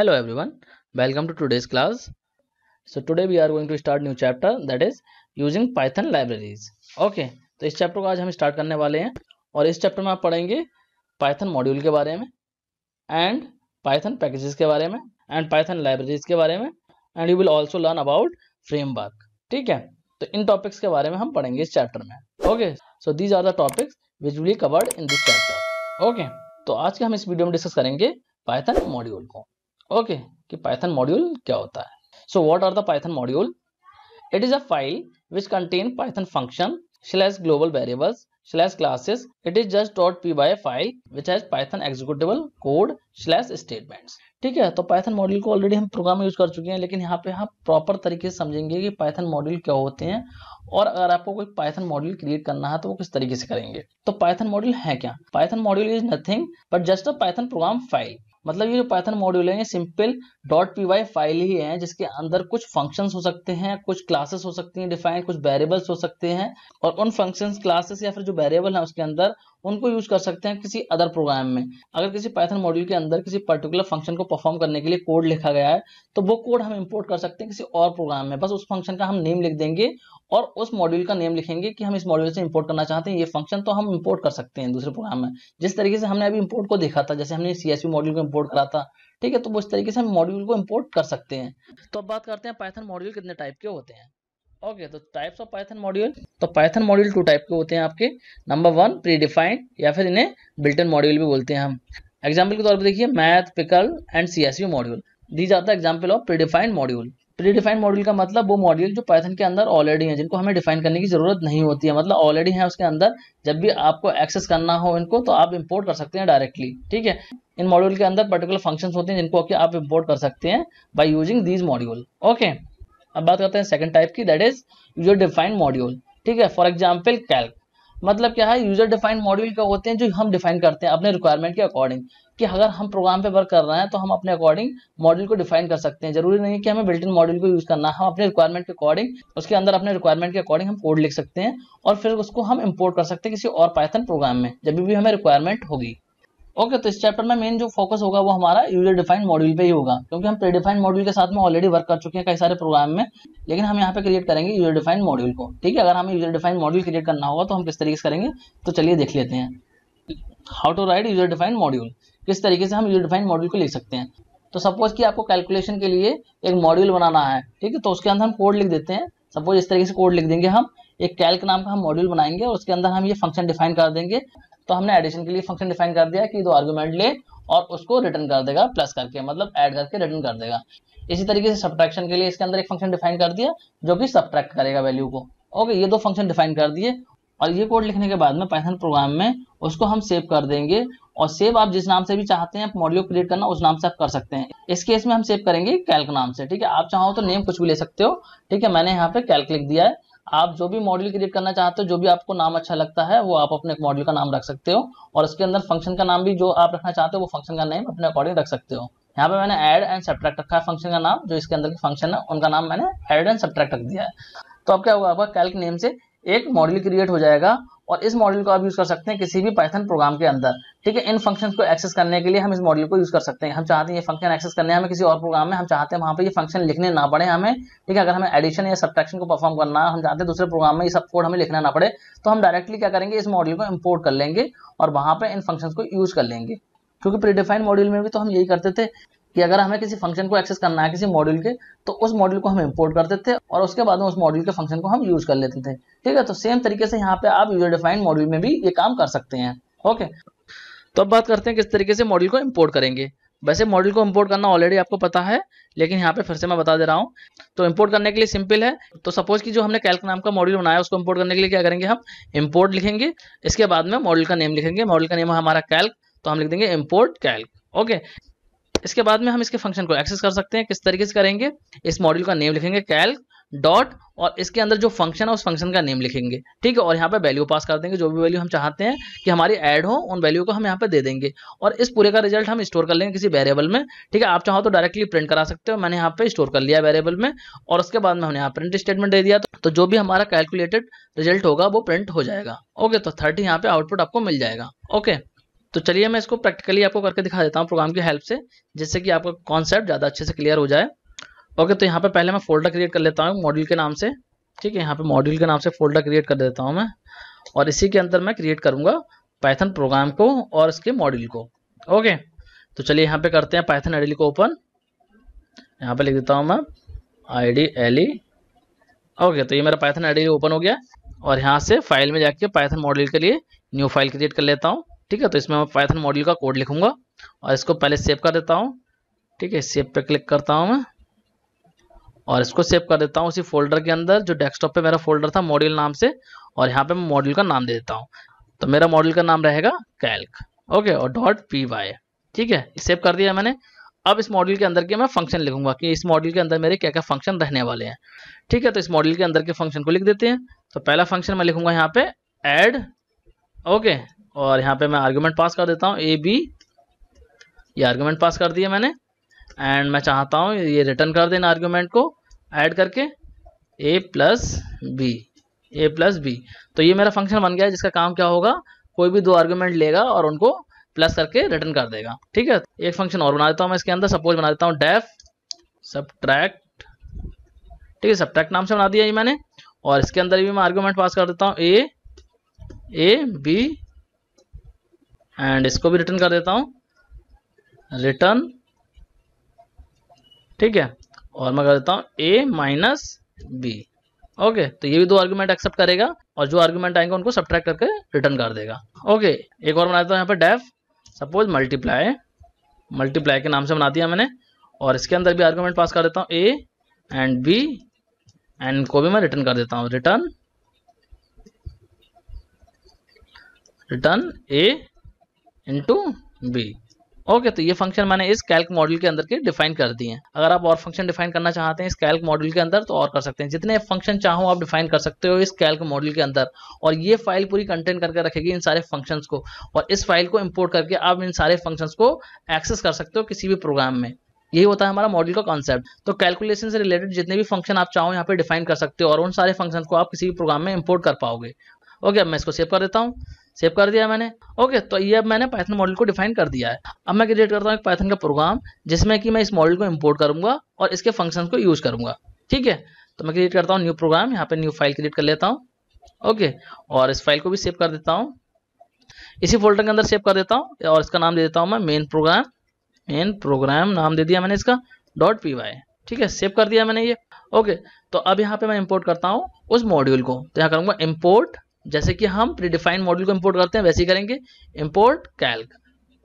hello everyone welcome to today's class so today we are going to start new chapter that is using python libraries okay तो इस chapter को आज हम start करने वाले हैं और इस चैप्टर में आप पढ़ेंगे पाइथन मॉड्यूल के बारे में एंड पाइथन पैकेजेस के बारे में एंड पाइथन लाइब्रेरीज के बारे में and you will also learn about framework ठीक है तो इन टॉपिक्स के बारे में हम पढ़ेंगे इस चैप्टर में okay so these are the topics which will covered in this chapter okay तो आज के हम इस वीडियो में डिस्कस करेंगे पाइथन मॉड्यूल को ओके कि पाइथन मॉड्यूल क्या होता है so what are the Python module it is a file which contain Python function slash global variables classes it is just dot P Y file which has Python executable code slash statements ठीक है तो Python module को already हम program में use कर चुके हैं लेकिन यहाँ पे हम प्रॉपर तरीके से समझेंगे कि पाइथन मॉड्यूल क्या होते हैं और अगर आपको कोई पाइथन मॉड्यूल क्रिएट करना है तो वो किस तरीके से करेंगे तो पाइथन मॉड्यूल है क्या Python module is nothing but just a Python program file मतलब ये जो पाइथन मॉड्यूल है ये simple dot P Y file ही है जिसके अंदर कुछ फंक्शंस हो सकते हैं कुछ क्लासेस हो सकती हैं डिफाइंड कुछ वेरिएबल्स हो सकते हैं और उन फंक्शंस क्लासेस या फिर जो वेरिएबल है उसके अंदर उनको यूज कर सकते हैं किसी अदर प्रोग्राम में अगर किसी पाइथन मॉड्यूल के अंदर किसी पर्टिकुलर फंक्शन को परफॉर्म करने के लिए कोड लिखा गया है तो वो कोड हम इंपोर्ट कर सकते हैं किसी और प्रोग्राम में बस उस फंक्शन का हम नेम लिख देंगे और उस मॉड्यूल का नेम लिखेंगे कि हम इस मॉड्यूल से इंपोर्ट करना चाहते हैं ये फंक्शन तो हम इंपोर्ट कर सकते हैं दूसरे प्रोग्राम में जिस तरीके से हमने अभी इंपोर्ट को देखा था जैसे हमने सी मॉड्यूल को इंपोर्ट करा था ठीक है तो वो इस तरीके से हम मॉड्यूल को इंपोर्ट कर सकते हैं तो अब बात करते हैं पाइथन मॉड्यूल कितने टाइप के होते हैं ओके तो टाइप्स ऑफ पाइथन मॉड्यूल तो पाइथन मॉड्यूल टू टाइप के होते हैं आपके नंबर वन प्री डिफाइंड या फिर इन्हें बिल्टन मॉड्यूल भी बोलते हैं हम एग्जाम्पल के तौर पर देखिए math pickle and C S module दी जाता है example of predefined module predefined module का मतलब वो मॉड्यूल जो पाइथन के अंदर ऑलरेडी है जिनको हमें डिफाइन करने की जरूरत नहीं होती है मतलब ऑलरेडी है उसके अंदर जब भी आपको एक्सेस करना हो इनको तो आप इम्पोर्ट कर सकते हैं डायरेक्टली ठीक है इन मॉड्यूल के अंदर पर्टिकुलर फंक्शन होते हैं जिनको आप इम्पोर्ट कर सकते हैं by using these module okay अब बात करते हैं सेकंड टाइप की that is user defined module ठीक है फॉर एग्जाम्पल कैल्क मतलब क्या है यूजर डिफाइंड मॉड्यूल क्या होते हैं जो हम डिफाइन करते हैं अपने रिक्वायरमेंट के अकॉर्डिंग कि अगर हम प्रोग्राम पे वर्क कर रहे हैं तो हम अपने अकॉर्डिंग मॉड्यूल को डिफाइन कर सकते हैं जरूरी नहीं है कि हमें बिल्ट इन मॉड्यूल को यूज करना हम अपने रिक्वायरमेंट के अकॉर्डिंग उसके अंदर अपने रिक्वायरमेंट के अकॉर्डिंग हम कोड लिख सकते हैं और फिर उसको हम इम्पोर्ट कर सकते हैं किसी और पाइथन प्रोग्राम में जब भी हमें रिक्वायरमेंट होगी ओके okay, तो इस चैप्टर में मेन जो फोकस होगा वो हमारा यूजर डिफाइंड मॉड्यूल पे ही होगा क्योंकि हम प्रीडिफाइंड मॉड्यूल के साथ में ऑलरेडी वर्क कर चुके हैं कई सारे प्रोग्राम में लेकिन हम यहाँ पे क्रिएट करेंगे यूजर डिफाइंड मॉड्यूल को ठीक है अगर हमें यूजर डिफाइंड मॉड्यूल क्रिएट करना होगा तो हम किस तरीके से करेंगे तो चलिए देख लेते हैं how to write user defined module किस तरीके से हम यूजर डिफाइंड मॉड्यूल को लिख सकते हैं तो सपोज कि आपको कैलकुलेशन के लिए एक मॉड्यूल बनाना है ठीक है तो उसके अंदर हम कोड लिख देते हैं सपोज इस तरीके से कोड लिख देंगे हम एक कैल्क नाम का हम मॉड्यूल बनाएंगे और उसके अंदर हम ये फंक्शन डिफाइन कर देंगे तो हमने एडिशन के लिए फंक्शन डिफाइन कर दिया कि दो आर्गूमेंट ले और उसको रिटर्न कर देगा प्लस करके मतलब ऐड करके रिटर्न कर देगा इसी तरीके से सब्ट्रैक्शन के लिए इसके अंदर एक फंक्शन डिफाइन कर दिया जो कि सब्ट्रैक्ट करेगा वैल्यू को ओके ये दो फंक्शन डिफाइन कर दिए और ये कोड लिखने के बाद में पाइथन प्रोग्राम में उसको हम सेव कर देंगे और सेव आप जिस नाम से भी चाहते हैं आप मॉड्यूल क्रिएट करना उस नाम से आप कर सकते हैं इस केस में हम सेव करेंगे कैल्क नाम से ठीक है आप चाहो तो नेम कुछ भी ले सकते हो ठीक है मैंने यहाँ पे कैल्क लिख दिया है आप जो भी मॉड्यूल क्रिएट करना चाहते हो जो भी आपको नाम अच्छा लगता है वो आप अपने मॉड्यूल का नाम रख सकते हो और उसके अंदर फंक्शन का नाम भी जो आप रखना चाहते हो वो फंक्शन का नेम अपने अकॉर्डिंग रख सकते हो यहाँ पे मैंने एड एंड सब्ट्रैक्ट रखा है फंक्शन का नाम जो इसके अंदर फंक्शन है उनका नाम मैंने एड एंड सब्ट्रैक्ट रख दिया है तो अब क्या होगा आपका कैल्क नेम से एक मॉड्यूल क्रिएट हो जाएगा और इस मॉडल को आप यूज कर सकते हैं किसी भी पाइथन प्रोग्राम के अंदर ठीक है इन फंक्शंस को एक्सेस करने के लिए हम इस मॉडल को यूज कर सकते हैं हम चाहते हैं ये फंक्शन एक्सेस करने हमें किसी और प्रोग्राम में हम चाहते हैं वहां पर ये फंक्शन लिखने ना पड़े हमें ठीक है अगर हमें एडिशन या सब्ट्रैक्शन को परफॉर्म करना हम चाहते हैं दूसरे प्रोग्राम में ये सब कोड हमें लिखना ना पड़े तो हम डायरेक्टली क्या करेंगे इस मॉडल को इम्पोर्ट कर लेंगे और वहां पर इन फंक्शन को यूज कर लेंगे क्योंकि प्रीडिफाइंड मॉड्यूल में भी तो हम यही करते थे कि अगर हमें किसी फंक्शन को एक्सेस करना है किसी मॉड्यूल के तो उस मॉड्यूल को हम इम्पोर्ट करते थे और उसके बाद उस मॉड्यूल के फंक्शन को हम यूज कर लेते थे ठीक है तो सेम तरीके से यहाँ पे आप यूजर डिफाइंड मॉड्यूल में भी ये काम कर सकते हैं ओके तो अब बात करते हैं किस तरीके से मॉड्यूल को इम्पोर्ट करेंगे वैसे मॉडल को इम्पोर्ट करना ऑलरेडी आपको पता है लेकिन यहाँ पे फिर से मैं बता दे रहा हूँ तो इम्पोर्ट करने के लिए सिंपल है तो सपोज कि जो हमने कैल्क नाम का मॉडल बनाया उसको इम्पोर्ट करने के लिए क्या करेंगे हम इम्पोर्ट लिखेंगे इसके बाद में मॉडल का नेम लिखेंगे मॉडल का नेम हमारा कैल्क तो हम लिख देंगे इम्पोर्ट कैल्क ओके इसके बाद में हम इसके फंक्शन को एक्सेस कर सकते हैं किस तरीके से करेंगे इस मॉड्यूल का नेम लिखेंगे कैल्क डॉट और इसके अंदर जो फंक्शन है उस फंक्शन का नेम लिखेंगे ठीक है और यहाँ पे वैल्यू पास कर देंगे जो भी वैल्यू हम चाहते हैं कि हमारी ऐड हो उन वैल्यू को हम यहाँ पे दे देंगे और इस पूरे का रिजल्ट हम स्टोर कर लेंगे किसी वेरिएबल में ठीक है आप चाहो तो डायरेक्टली प्रिंट करा सकते हो मैंने यहाँ पे स्टोर कर लिया वेरिएबल में और उसके बाद में हमने यहाँ प्रिंट स्टेटमेंट दे दिया तो जो भी हमारा कैलकुलेटेड रिजल्ट होगा वो प्रिंट हो जाएगा ओके तो थर्टी यहाँ पे आउटपुट आपको मिल जाएगा ओके तो चलिए मैं इसको प्रैक्टिकली आपको करके दिखा देता हूँ प्रोग्राम की हेल्प से जिससे कि आपका कॉन्सेप्ट ज़्यादा अच्छे से क्लियर हो जाए ओके तो यहाँ पे पहले मैं फोल्डर क्रिएट कर लेता हूँ मॉड्यूल के नाम से ठीक है यहाँ पे मॉड्यूल के नाम से फोल्डर क्रिएट कर देता हूँ मैं और इसी के अंदर मैं क्रिएट करूंगा पैथन प्रोग्राम को और इसके मॉड्यूल को ओके तो चलिए यहाँ पे करते हैं पैथन आई e को ओपन यहाँ पे लिख देता हूँ मैं I D L E okay तो ये मेरा पैथन आई ओपन हो गया और यहाँ से फाइल में जाके पाइथन मॉडल के लिए न्यू फाइल क्रिएट कर लेता हूँ ठीक है तो इसमें मैं पैथन मॉड्यूल का कोड लिखूंगा और इसको पहले सेव कर देता हूँ ठीक है सेव पे क्लिक करता हूँ मैं और इसको सेव कर देता हूँ उसी फोल्डर के अंदर जो डेस्कटॉप पे मेरा फोल्डर था मॉड्यूल नाम से और यहाँ पे मैं मॉड्यूल का नाम दे देता हूँ तो मेरा मॉड्यूल का नाम रहेगा कैल्क ओके और डॉट पी वाई ठीक है सेव कर दिया मैंने अब इस मॉडल के अंदर के मैं फंक्शन लिखूंगा कि इस मॉडल के अंदर मेरे क्या क्या फंक्शन रहने वाले हैं ठीक है तो इस मॉडल के अंदर के फंक्शन को लिख देते हैं तो पहला फंक्शन मैं लिखूंगा यहाँ पे एड ओके और यहाँ पे मैं आर्ग्यूमेंट पास कर देता हूँ ए बी ये आर्ग्यूमेंट पास कर दिया मैंने एंड मैं चाहता हूँ ये रिटर्न कर देना आर्ग्यूमेंट को ऐड करके A plus B A plus B तो ये मेरा फंक्शन बन गया है जिसका काम क्या होगा कोई भी दो आर्ग्यूमेंट लेगा और उनको प्लस करके रिटर्न कर देगा ठीक है एक फंक्शन और बना देता हूँ मैं इसके अंदर सपोज बना देता हूँ डेफ सब ठीक है सब नाम से बना दिया ये मैंने और इसके अंदर भी मैं आर्ग्यूमेंट पास कर देता हूँ ए ए बी एंड इसको भी रिटर्न कर देता हूँ रिटर्न ठीक है और मैं कर देता हूँ ए माइनस बी ओके तो ये भी दो आर्ग्यूमेंट एक्सेप्ट करेगा और जो आर्ग्यूमेंट आएंगे उनको सब्ट्रैक्ट करके रिटर्न कर देगा ओके एक और देता हूँ यहाँ पर डेफ सपोज मल्टीप्लाई मल्टीप्लाई के नाम से बना दिया मैंने और इसके अंदर भी आर्ग्यूमेंट पास कर देता हूँ ए एंड बी एंड को भी मैं रिटर्न कर देता हूँ return return A into B okay तो ये फंक्शन मैंने इस कैल्क मॉडल के अंदर के डिफाइन कर दिए हैं अगर आप और फंक्शन डिफाइन करना चाहते हैं इस कैल्क मॉडल के अंदर तो और कर सकते हैं जितने फंक्शन चाहो आप डिफाइन कर सकते हो इस कैल्क मॉडल के अंदर और ये फाइल पूरी कंटेन करके रखेगी इन सारे फंक्शंस को और इस फाइल को इम्पोर्ट करके आप इन सारे फंक्शन को एक्सेस कर सकते हो किसी भी प्रोग्राम में यही होता है हमारा मॉडल का कॉन्सेप्ट तो कैलकुलेशन से रिलेटेड जितने भी फंक्शन आप चाहो यहाँ पे डिफाइन कर सकते हो और उन सारे फंक्शन को आप किसी भी प्रोग्राम में इम्पोर्ट कर पाओगे ओके अब मैं इसको सेव कर देता हूँ सेव कर दिया मैंने ओके तो ये अब मैंने पाइथन मॉडल को डिफाइन कर दिया है अब मैं क्रिएट करता हूँ पाइथन का प्रोग्राम जिसमें कि मैं इस मॉडल को इम्पोर्ट करूंगा और इसके फंक्शन को यूज करूंगा ठीक है तो मैं क्रिएट करता हूँ न्यू प्रोग्राम यहाँ पे न्यू फाइल क्रिएट कर लेता हूँ ओके और इस फाइल को भी सेव कर देता हूँ इसी फोल्डर के अंदर सेव कर देता हूँ और इसका नाम दे देता हूँ मैं मेन प्रोग्राम मेन प्रोग्राम नाम दे दिया मैंने इसका डॉट पी वाई ठीक है सेव कर दिया मैंने ये ओके तो अब यहाँ पे मैं इम्पोर्ट करता हूँ उस मॉड्यूल को तो यहाँ करूंगा इम्पोर्ट जैसे कि हम प्रीडिफाइंड मॉडल को इम्पोर्ट करते हैं वैसे ही करेंगे इम्पोर्ट कैल्क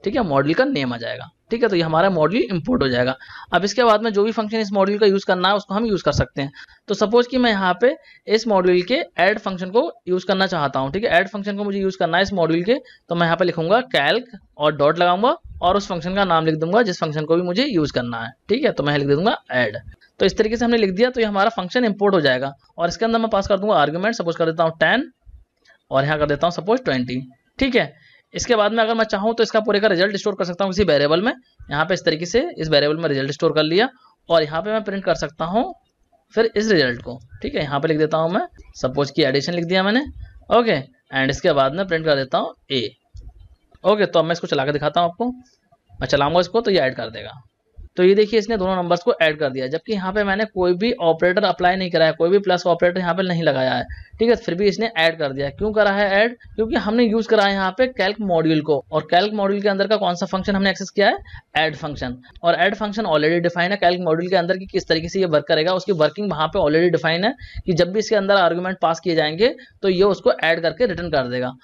ठीक है मॉडल का नेम आ जाएगा ठीक है तो ये हमारा मॉड्यूल इम्पोर्ट हो जाएगा अब इसके बाद में जो भी फंक्शन इस मॉड्यूल का यूज़ करना है उसको हम यूज़ कर सकते हैं तो सपोज कि मैं यहाँ पे इस मॉड्यूल के ऐड फंक्शन को यूज़ करना चाहता हूँ ठीक है ऐड फंक्शन को मुझे यूज़ करना है इस मॉड्यूल के तो मैं यहाँ पे लिखूंगा कैल्क और डॉट लगाऊंगा और उस फंक्शन का नाम लिख दूंगा जिस फंक्शन को भी मुझे यूज़ करना है ठीक है तो मैं लिख दूंगा एड तो इस तरीके से हमने लिख दिया तो ये हमारा फंक्शन इम्पोर्ट हो जाएगा और इसके अंदर मैं पास कर दूंगा आर्ग्यूमेंट सपोज कर देता हूँ टेन और यहाँ कर देता हूँ सपोज ट्वेंटी ठीक है इसके बाद में अगर मैं चाहूँ तो इसका पूरे का रिजल्ट स्टोर कर सकता हूँ किसी वेरेबल में यहाँ पे इस तरीके से इस वेरेबल में रिजल्ट स्टोर कर लिया और यहाँ पे मैं प्रिंट कर सकता हूँ फिर इस रिजल्ट को ठीक है यहाँ पे लिख देता हूँ मैं सपोज की एडिशन लिख दिया मैंने ओके एंड इसके बाद में प्रिंट कर देता हूँ ए ओके तो अब मैं इसको चला कर दिखाता हूँ आपको मैं चलाऊंगा इसको तो ये ऐड कर देगा तो ये देखिए इसने दोनों नंबर्स को ऐड कर दिया जबकि यहाँ पे मैंने कोई भी ऑपरेटर अप्लाई नहीं कराया कोई भी प्लस ऑपरेटर यहाँ पे नहीं लगाया है ठीक है फिर भी इसने ऐड कर दिया क्यों करा है ऐड क्योंकि हमने यूज करा है यहाँ पे कैल्क मॉड्यूल को और कैल्क मॉड्यूल के अंदर का कौन सा फंक्शन हमने एक्सेस किया है ऐड फंक्शन और ऐड फंक्शन ऑलरेडी डिफाइन है कैल्क मॉड्यूल के अंदर की किस तरीके से ये वर्क करेगा उसकी वर्किंग वहां पे ऑलरेडी डिफाइन है कि जब भी इसके अंदर आर्ग्यूमेंट पास किए जाएंगे तो ये उसको एड करके रिटर्न कर देगा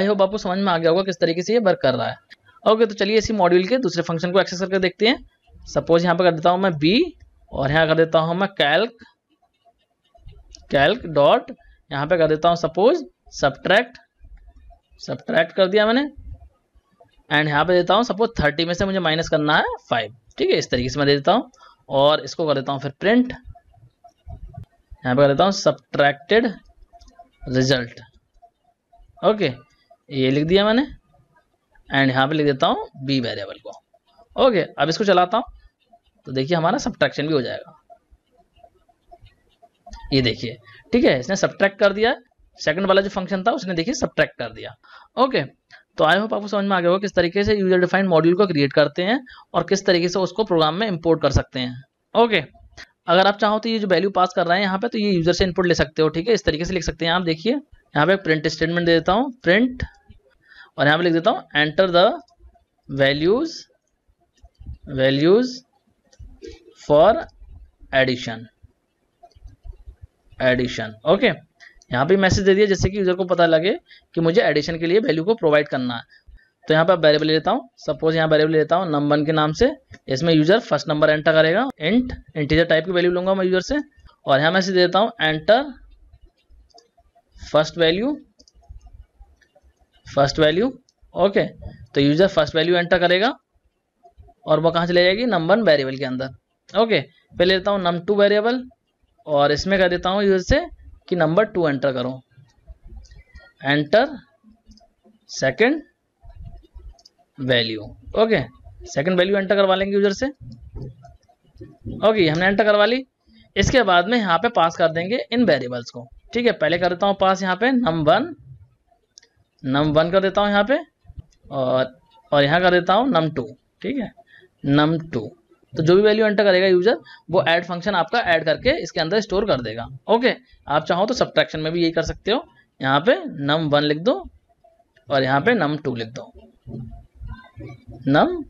आई होप आपको समझ में आ गया होगा किस तरीके से ये वर्क कर रहा है ओके तो चलिए इसी मॉड्यूल के दूसरे फंक्शन को एक्सेस करके देखते हैं सपोज यहाँ पर कर देता हूँ मैं बी और यहाँ कर देता हूँ मैं कैल्क कैल्क डॉट यहाँ पे कर देता हूँ सपोज सब्ट्रैक्ट सब्ट्रैक्ट कर दिया मैंने एंड यहाँ पे देता हूँ सपोज थर्टी में से मुझे माइनस करना है फाइव ठीक है इस तरीके से मैं दे देता हूँ और इसको कर देता हूँ फिर प्रिंट यहाँ पे कर देता हूँ सब्ट्रैक्टेड रिजल्ट ओके ये लिख दिया मैंने एंड यहाँ पे लिख देता हूँ बी वेरिएबल को ओके अब इसको चलाता हूं तो देखिए हमारा सब्ट्रैक्शन भी हो जाएगा ये देखिए ठीक है इसने सब्ट्रैक्ट कर दिया सेकंड वाला जो फंक्शन था उसने देखिए सब्ट्रैक्ट कर दिया ओके तो आई होप आपको समझ में आ गया होगा किस तरीके से यूजर डिफाइंड मॉड्यूल को क्रिएट करते हैं और किस तरीके से उसको प्रोग्राम में इंपोर्ट कर सकते हैं ओके अगर आप चाहो तो ये जो वैल्यू पास कर रहे हैं यहाँ पे तो ये यूजर से इनपुट ले सकते हो ठीक है इस तरीके से लिख सकते हैं आप देखिए यहाँ पे प्रिंट स्टेटमेंट दे देता हूँ प्रिंट और यहाँ पे लिख देता हूँ enter the values values for addition addition okay okay. यहाँ पे मैसेज दे दिया जैसे कि यूजर को पता लगे कि मुझे एडिशन के लिए वैल्यू को प्रोवाइड करना है तो यहाँ पे आप वेरिएबल लेता हूँ सपोज यहाँ वेरिएबल लेता हूँ नंबर के नाम से इसमें यूजर फर्स्ट नंबर एंटर करेगा इंट इंटीजर टाइप की वैल्यू लूंगा मैं यूजर से और यहाँ मैसेज देता हूँ enter first value first value okay तो यूजर फर्स्ट वैल्यू एंटर करेगा और वो कहाँ चले जाएगी नम वन वेरिएबल के अंदर ओके पहले लेता हूँ नम टू वेरिएबल और इसमें कर देता हूँ यूज से कि नंबर टू एंटर करो enter second value okay second value enter करवा लेंगे यूजर से ओके okay, हमने एंटर करवा ली इसके बाद में यहाँ पे पास कर देंगे इन वेरिएबल्स को ठीक है पहले कर देता हूँ पास यहाँ पे नम वन नम वन कर देता हूँ यहाँ पे और और यहाँ कर देता हूँ नम टू ठीक है नम टू तो जो भी वैल्यू एंटर करेगा यूजर वो एड फंक्शन आपका एड करके इसके अंदर स्टोर कर देगा ओके आप चाहो तो सब्ट्रैक्शन में भी यही कर सकते हो यहाँ पे नम वन लिख दो और यहाँ पे नम टू लिख दो नम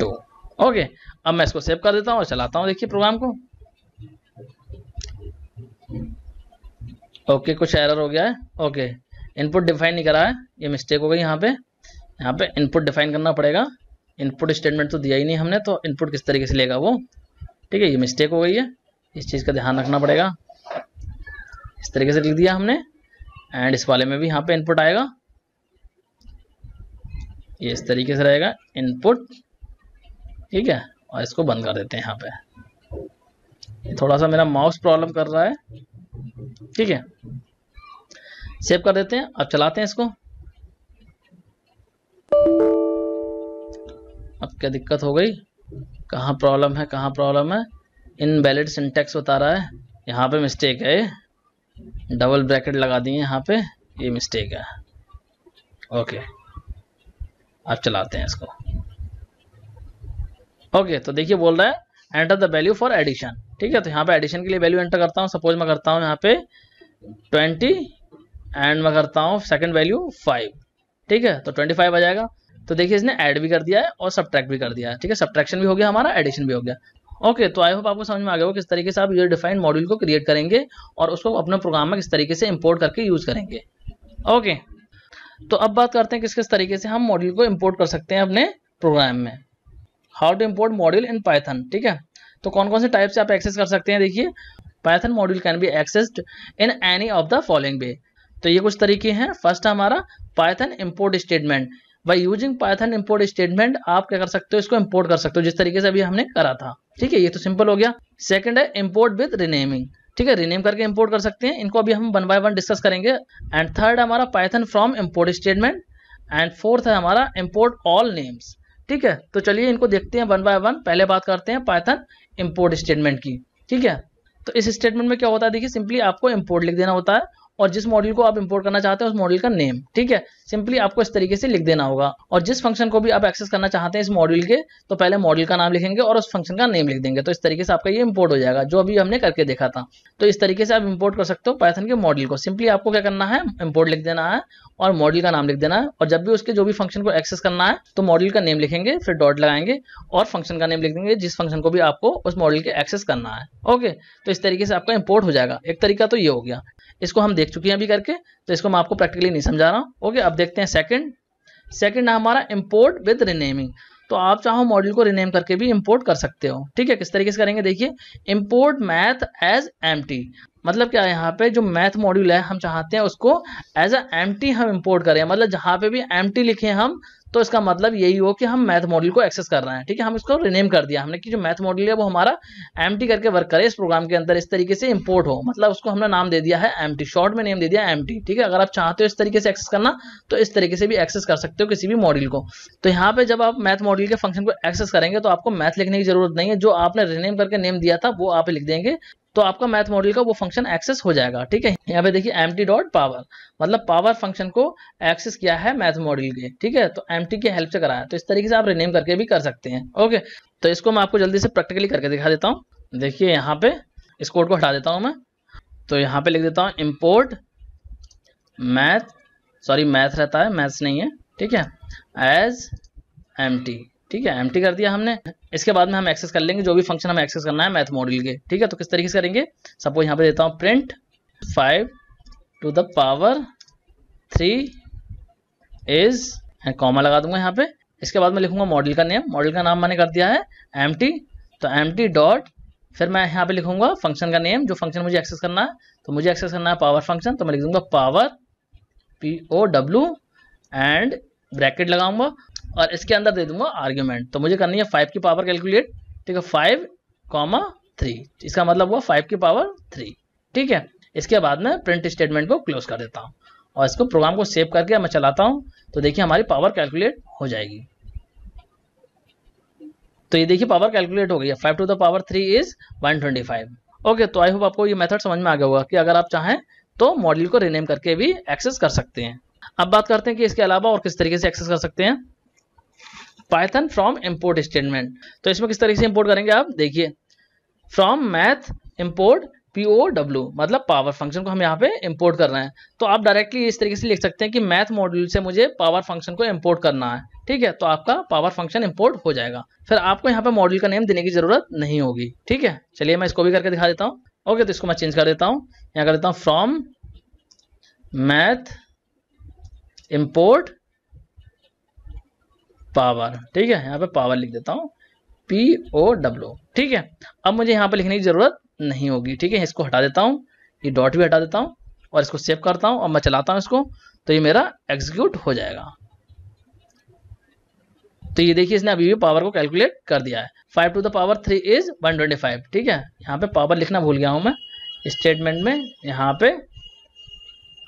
टू ओके अब मैं इसको सेव कर देता हूँ और चलाता हूँ देखिए प्रोग्राम को ओके कुछ एरर हो गया है ओके इनपुट डिफाइन नहीं करा है ये मिस्टेक हो गई यहाँ पे यहाँ पे इनपुट डिफाइन करना पड़ेगा इनपुट स्टेटमेंट तो दिया ही नहीं हमने तो इनपुट किस तरीके से लेगा वो ठीक है ये मिस्टेक हो गई है इस चीज़ का ध्यान रखना पड़ेगा इस तरीके से लिख दिया हमने एंड इस वाले में भी यहाँ पे इनपुट आएगा ये इस तरीके से रहेगा इनपुट ठीक है और इसको बंद कर देते हैं यहाँ पे थोड़ा सा मेरा माउस प्रॉब्लम कर रहा है ठीक है सेव कर देते हैं अब चलाते हैं इसको क्या दिक्कत हो गई कहाँ प्रॉब्लम है कहाँ प्रॉब्लम है इनवैलिड सिंटेक्स बता रहा है यहाँ पे मिस्टेक है डबल ब्रैकेट लगा दिए यहाँ पे ये मिस्टेक है ओके आप चलाते हैं इसको ओके तो देखिए बोल रहा है enter the value for addition ठीक है तो यहाँ पे एडिशन के लिए वैल्यू एंटर करता हूँ सपोज मैं करता हूँ यहाँ पे ट्वेंटी एंड मैं करता हूँ सेकेंड वैल्यू फाइव ठीक है तो ट्वेंटी फाइव आ जाएगा तो देखिए इसने ऐड भी कर दिया है और सब्ट्रैक्ट भी कर दिया है ठीक है सब्ट्रैक्शन भी हो गया हमारा एडिशन भी हो गया ओके okay, तो आई होप आपको समझ में आ गया हो किस तरीके से आप ये डिफाइंड मॉड्यूल को क्रिएट करेंगे और उसको अपने प्रोग्राम में किस तरीके से इंपोर्ट करके यूज़ करेंगे ओके okay, तो अब बात करते हैं किस किस तरीके से हम मॉड्यूल को इम्पोर्ट कर सकते हैं अपने प्रोग्राम में how to import module in Python ठीक है तो कौन कौन से टाइप से आप एक्सेस कर सकते हैं देखिए Python module can be accessed in any of the following way तो ये कुछ तरीके हैं फर्स्ट हमारा Python import statement by using Python import statement आप क्या कर सकते हो इसको इम्पोर्ट कर सकते हो जिस तरीके से अभी हमने करा था ठीक है ये तो सिंपल हो गया सेकंड है इम्पोर्ट विद रिनेमिंग ठीक है रिनेम करके इम्पोर्ट कर सकते हैं इनको अभी हम वन बाय वन डिस्कस करेंगे एंड थर्ड हमारा Python from import statement and fourth है हमारा इम्पोर्ट ऑल नेम्स ठीक है तो चलिए इनको देखते हैं वन बाय वन पहले बात करते हैं पाइथन इम्पोर्ट स्टेटमेंट की ठीक है तो इस स्टेटमेंट में क्या होता है देखिए सिंपली आपको इम्पोर्ट लिख देना होता है और जिस मॉडल को आप इंपोर्ट करना चाहते हैं उस मॉडल का नेम ठीक है सिंपली आपको इस तरीके से लिख देना होगा और जिस फंक्शन को भी आप एक्सेस करना चाहते हैं इस मॉडल के तो पहले मॉडल का नाम लिखेंगे और उस फंक्शन का नेम लिख देंगे तो इस तरीके से आपका ये इंपोर्ट हो जाएगा जो अभी हमने करके देखा था तो इस तरीके से आप इंपोर्ट कर सकते हो पैथन के मॉडल को सिंपली आपको क्या करना है इंपोर्ट लिख देना है और मॉडल का नाम लिख देना है और जब भी उसके जो भी फंक्शन को एक्सेस करना है तो मॉडल का नेम लिखेंगे फिर डॉट लगाएंगे और फंक्शन का नेम लिख देंगे जिस फंक्शन को भी आपको उस मॉडल के एक्सेस करना है ओके तो इस तरीके से आपका इम्पोर्ट हो जाएगा एक तरीका तो ये हो गया इसको हम देख चुके हैं अभी करके तो इसको मैं आपको प्रैक्टिकली नहीं समझा रहा हूँ ओके अब देखते हैं सेकेंड सेकेंड है हमारा इम्पोर्ट विद रिनेमिंग तो आप चाहो मॉडल को रिनेम करके भी इम्पोर्ट कर सकते हो ठीक है किस तरीके से करेंगे देखिए इम्पोर्ट मैथ एज एम मतलब क्या है यहाँ पे जो मैथ मॉड्यूल है हम चाहते हैं उसको एज अ एम हम इम्पोर्ट करें मतलब जहाँ पे भी एम लिखे हम तो इसका मतलब यही हो कि हम मैथ मॉड्यूल को एक्सेस कर रहे हैं ठीक है हम इसको रिनेम कर दिया हमने कि जो मैथ मॉड्यूल है वो हमारा एम करके वर्क करे इस प्रोग्राम के अंदर इस तरीके से इम्पोर्ट हो मतलब उसको हमने नाम दे दिया है एम शॉर्ट में नेम दे दिया एम ठीक है अगर आप चाहते हो इस तरीके से एक्सेस करना तो इस तरीके से भी एक्सेस कर सकते हो किसी भी मॉड्यूल को तो यहाँ पे जब आप मैथ मॉड्यूल के फंक्शन को एक्सेस करेंगे तो आपको मैथ लिखने की जरूरत नहीं है जो आपने रिनेम करके नेम दिया था वो आप लिख देंगे तो आपका मैथ मॉडल का वो फंक्शन एक्सेस हो जाएगा ठीक है यहाँ पे देखिए एम टी डॉट पावर मतलब पावर फंक्शन को एक्सेस किया है मैथ मॉडल के ठीक है तो एम की हेल्प से कराया तो इस तरीके से आप रिनेम करके भी कर सकते हैं ओके तो इसको मैं आपको जल्दी से प्रैक्टिकली करके दिखा देता हूँ देखिए यहाँ पे इस कोड को हटा देता हूँ मैं तो यहाँ पे लिख देता हूँ इम्पोर्ट मैथ सॉरी मैथ रहता है मैथ्स नहीं है ठीक है एज एम टी ठीक है एम कर दिया हमने इसके बाद में हम एक्सेस कर लेंगे जो भी फंक्शन हमें एक्सेस करना है मैथ मॉडल के ठीक है तो किस तरीके से करेंगे सपोज यहाँ पे देता हूँ print five to the power three is comma लगा दूंगा यहाँ पे इसके बाद मैं लिखूंगा मॉडल का नेम मॉडल का नाम मैंने कर दिया है एम तो एम डॉट फिर मैं यहाँ पे लिखूंगा फंक्शन का नेम जो फंक्शन मुझे एक्सेस करना है तो मुझे एक्सेस करना है पावर फंक्शन तो मैं लिख दूंगा power P O W and bracket लगाऊंगा और इसके अंदर दे दूंगा आर्ग्यूमेंट तो मुझे करनी है फाइव की पावर कैलकुलेट ठीक है फाइव कॉमा थ्री इसका मतलब हुआ फाइव की पावर थ्री ठीक है इसके बाद में प्रिंट स्टेटमेंट को क्लोज कर देता हूँ और इसको प्रोग्राम को सेव करके मैं चलाता हूँ तो देखिए हमारी पावर कैलकुलेट हो जाएगी तो ये देखिए पावर कैलकुलेट हो गई है five to the power three is one twenty five okay तो आई होप आपको ये मेथड समझ में आ गया होगा कि अगर आप चाहें तो मॉडल को रिनेम करके भी एक्सेस कर सकते हैं अब बात करते हैं कि इसके अलावा और किस तरीके से एक्सेस कर सकते हैं पाइथन फ्रॉम इम्पोर्ट स्टेटमेंट तो इसमें किस तरीके से इम्पोर्ट करेंगे आप देखिए from math import P O W मतलब पावर फंक्शन को हम यहाँ पे इम्पोर्ट कर रहे हैं तो आप डायरेक्टली इस तरीके से लिख सकते हैं कि मैथ मॉड्यूल से मुझे पावर फंक्शन को इम्पोर्ट करना है ठीक है तो आपका पावर फंक्शन इम्पोर्ट हो जाएगा फिर आपको यहाँ पे मॉड्यूल का नेम देने की जरूरत नहीं होगी ठीक है चलिए मैं इसको भी करके दिखा देता हूँ ओके तो इसको मैं चेंज कर देता हूँ यहाँ कर देता हूँ फ्रॉम मैथ इम्पोर्ट पावर ठीक है यहाँ पे पावर लिख देता हूँ पी ओ डब्ल्यू ठीक है अब मुझे यहाँ पे लिखने की ज़रूरत नहीं होगी ठीक है इसको हटा देता हूँ ये डॉट भी हटा देता हूँ और इसको सेव करता हूँ और मैं चलाता हूँ इसको तो ये मेरा एग्जीक्यूट हो जाएगा तो ये देखिए इसने अभी भी पावर को कैलकुलेट कर दिया है five to the power three is one twenty five ठीक है यहाँ पे पावर लिखना भूल गया हूँ मैं स्टेटमेंट में यहाँ पे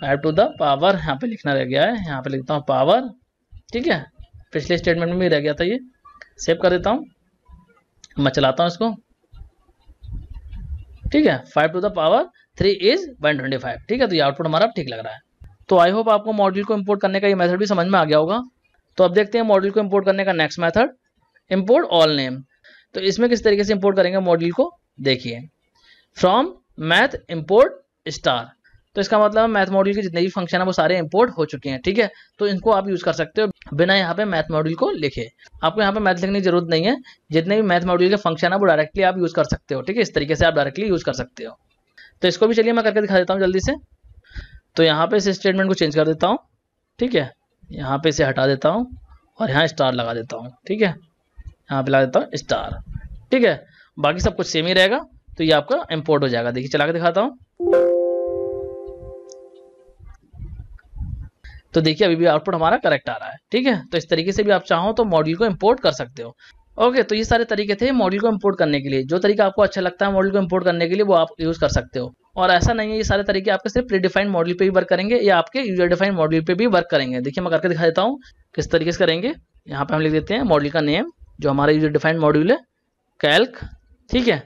फाइव टू द पावर यहाँ पे लिखना रह गया है यहाँ पे लिखता हूँ पावर ठीक है पिछले स्टेटमेंट में भी रह गया था ये सेव कर देता हूँ मैं चलाता हूँ इसको ठीक है five to the power three is one twenty five ठीक है तो ये आउटपुट हमारा ठीक लग रहा है तो आई होप आपको मॉडल को इम्पोर्ट करने का ये मेथड भी समझ में आ गया होगा तो अब देखते हैं मॉडल को इम्पोर्ट करने का next method import all name तो इसमें किस तरीके से इम्पोर्ट करेंगे मॉडल को देखिए फ्रॉम मैथ इम्पोर्ट स्टार तो इसका मतलब मैथ मॉड्यूल के जितने भी फंक्शन है वो सारे इंपोर्ट हो चुके हैं ठीक है तो इनको आप यूज कर सकते हो बिना यहाँ पे मैथ मॉड्यूल को लिखे आपको यहाँ पे मैथ लिखने की जरूरत नहीं है जितने भी मैथ मॉड्यूल के फंक्शन है वो डायरेक्टली आप यूज कर सकते हो ठीक है इस तरीके से आप डायरेक्टली यूज कर सकते हो तो इसको भी चलिए मैं करके दिखा देता हूँ जल्दी से तो यहाँ पे इस स्टेटमेंट को चेंज कर देता हूँ ठीक है यहाँ पे इसे हटा देता हूँ और यहाँ स्टार लगा देता हूँ ठीक है यहाँ पे लगा देता हूँ स्टार ठीक है बाकी सब कुछ सेम ही रहेगा तो ये आपका इम्पोर्ट हो जाएगा देखिए चला के दिखाता हूँ तो देखिए अभी भी आउटपुट हमारा करेक्ट आ रहा है ठीक है तो इस तरीके से भी आप चाहो तो मॉड्यूल को इम्पोर्ट कर सकते हो ओके okay, तो ये सारे तरीके थे मॉड्यूल को इम्पोर्ट करने के लिए जो तरीका आपको अच्छा लगता है मॉड्यूल को इम्पोर्ट करने के लिए वो आप यूज़ कर सकते हो और ऐसा नहीं है ये सारे तरीके आपके सिर्फ प्रीडिफाइंड मॉडल मॉड्यूल पे भी वर्क करेंगे या आपके यूजर डिफाइंड मॉड्यूल पे भी वर्क करेंगे देखिए मैं करके दिखा देता हूँ किस तरीके से करेंगे यहाँ पे हम लिख देते हैं मॉड्यूल का नेम जो हमारा यूजर डिफाइंड मॉड्यूल है कैल्क ठीक है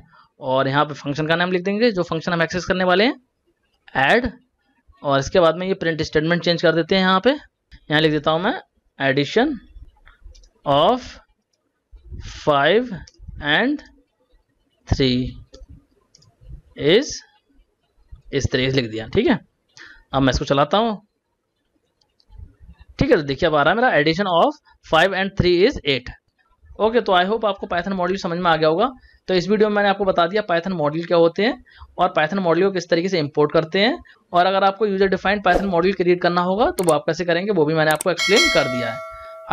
और यहाँ पे फंक्शन का नाम लिख देंगे जो फंक्शन हम एक्सेस करने वाले हैं एड और इसके बाद में ये प्रिंट स्टेटमेंट चेंज कर देते हैं यहाँ पे यहाँ लिख देता हूँ मैं addition of five and three is इस तरह लिख दिया ठीक है अब मैं इसको चलाता हूँ ठीक है तो देखिए अब आ रहा है मेरा addition of five and three is eight okay तो आई होप आपको पैथन मॉड्यूल समझ में आ गया होगा तो इस वीडियो में मैंने आपको बता दिया पाइथन मॉडल क्या होते हैं और पाइथन मॉडल को किस तरीके से इंपोर्ट करते हैं और अगर आपको user defined Python model create करना होगा तो वो आप कैसे करेंगे वो भी मैंने आपको एक्सप्लेन कर दिया है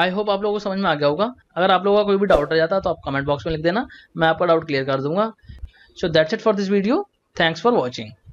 आई होप आप लोगों को समझ में आ गया होगा अगर आप लोगों का कोई भी डाउट रह जाता तो आप कमेंट बॉक्स में लिख देना मैं आपका डाउट क्लियर कर दूंगा so that's it for this video thanks for watching